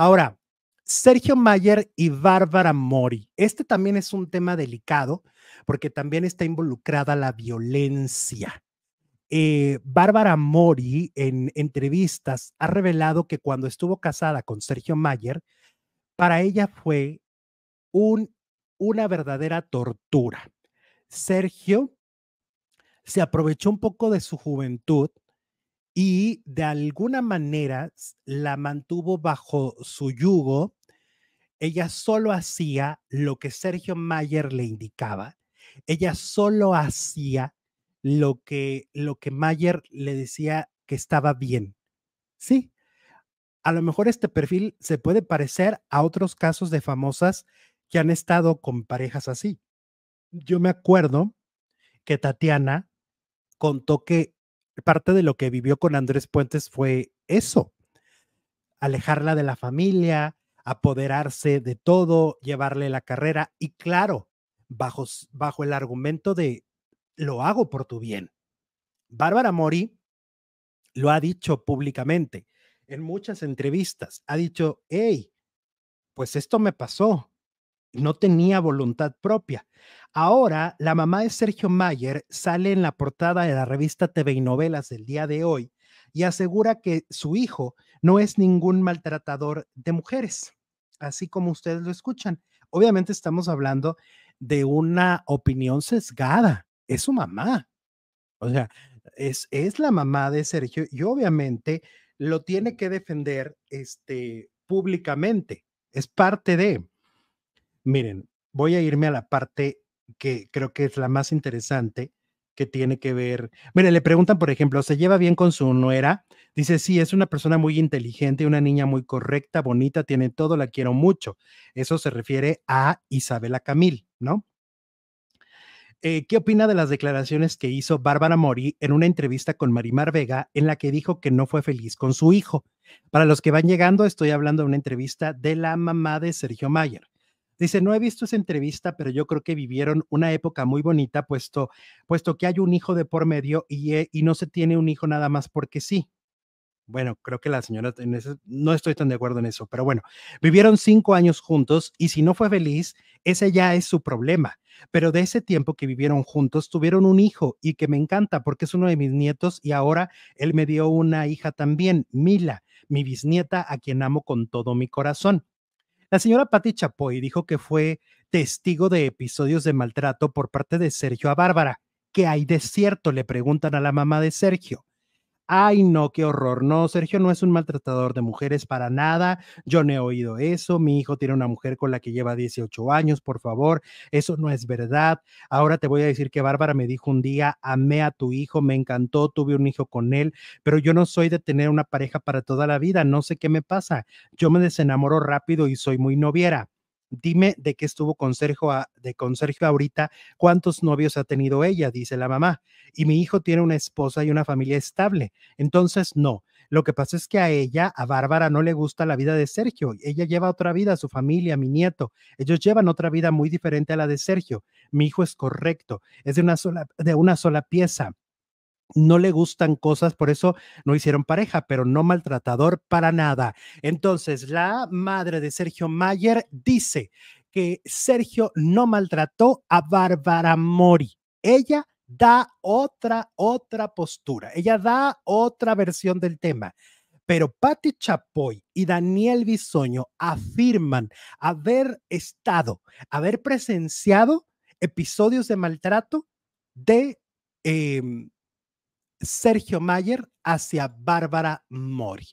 Ahora, Sergio Mayer y Bárbara Mori. Este también es un tema delicado porque también está involucrada la violencia. Eh, Bárbara Mori en entrevistas ha revelado que cuando estuvo casada con Sergio Mayer, para ella fue una verdadera tortura. Sergio se aprovechó un poco de su juventud y de alguna manera la mantuvo bajo su yugo. Ella solo hacía lo que Sergio Mayer le indicaba. Ella solo hacía lo que, lo que Mayer le decía que estaba bien. Sí, a lo mejor este perfil se puede parecer a otros casos de famosas que han estado con parejas así. Yo me acuerdo que Tatiana contó que parte de lo que vivió con Andrés Puentes fue eso, alejarla de la familia, apoderarse de todo, llevarle la carrera y claro, bajo, bajo el argumento de lo hago por tu bien. Bárbara Mori lo ha dicho públicamente en muchas entrevistas, ha dicho, hey, pues esto me pasó, no tenía voluntad propia. Ahora, la mamá de Sergio Mayer sale en la portada de la revista TV y Novelas del día de hoy y asegura que su hijo no es ningún maltratador de mujeres, así como ustedes lo escuchan. Obviamente estamos hablando de una opinión sesgada, es su mamá. O sea, es, es la mamá de Sergio y obviamente lo tiene que defender este, públicamente, es parte de... Miren, voy a irme a la parte que creo que es la más interesante, que tiene que ver. Miren, le preguntan, por ejemplo, ¿se lleva bien con su nuera? Dice, sí, es una persona muy inteligente, una niña muy correcta, bonita, tiene todo, la quiero mucho. Eso se refiere a Isabela Camil, ¿no? Eh, ¿Qué opina de las declaraciones que hizo Bárbara Mori en una entrevista con Marimar Vega en la que dijo que no fue feliz con su hijo? Para los que van llegando, estoy hablando de una entrevista de la mamá de Sergio Mayer. Dice, no he visto esa entrevista, pero yo creo que vivieron una época muy bonita, puesto, puesto que hay un hijo de por medio y, e, y no se tiene un hijo nada más porque sí. Bueno, creo que la señora, no estoy tan de acuerdo en eso, pero bueno, vivieron cinco años juntos y si no fue feliz, ese ya es su problema. Pero de ese tiempo que vivieron juntos, tuvieron un hijo y que me encanta porque es uno de mis nietos y ahora él me dio una hija también, Mila, mi bisnieta, a quien amo con todo mi corazón. La señora Patti Chapoy dijo que fue testigo de episodios de maltrato por parte de Sergio a Bárbara. ¿Qué hay de cierto? Le preguntan a la mamá de Sergio. Ay, no, qué horror. No, Sergio no es un maltratador de mujeres para nada. Yo no he oído eso. Mi hijo tiene una mujer con la que lleva 18 años, por favor. Eso no es verdad. Ahora te voy a decir que Bárbara me dijo un día, amé a tu hijo, me encantó, tuve un hijo con él, pero yo no soy de tener una pareja para toda la vida. No sé qué me pasa. Yo me desenamoro rápido y soy muy noviera. Dime de qué estuvo con Sergio, de con Sergio ahorita, cuántos novios ha tenido ella, dice la mamá. Y mi hijo tiene una esposa y una familia estable. Entonces, no. Lo que pasa es que a ella, a Bárbara, no le gusta la vida de Sergio. Ella lleva otra vida, su familia, mi nieto. Ellos llevan otra vida muy diferente a la de Sergio. Mi hijo es correcto, es de una sola, de una sola pieza no le gustan cosas, por eso no hicieron pareja, pero no maltratador para nada. Entonces, la madre de Sergio Mayer dice que Sergio no maltrató a Bárbara Mori. Ella da otra, otra postura, ella da otra versión del tema. Pero Patti Chapoy y Daniel Bisoño afirman haber estado, haber presenciado episodios de maltrato de em, Sergio Mayer hacia Bárbara Mori.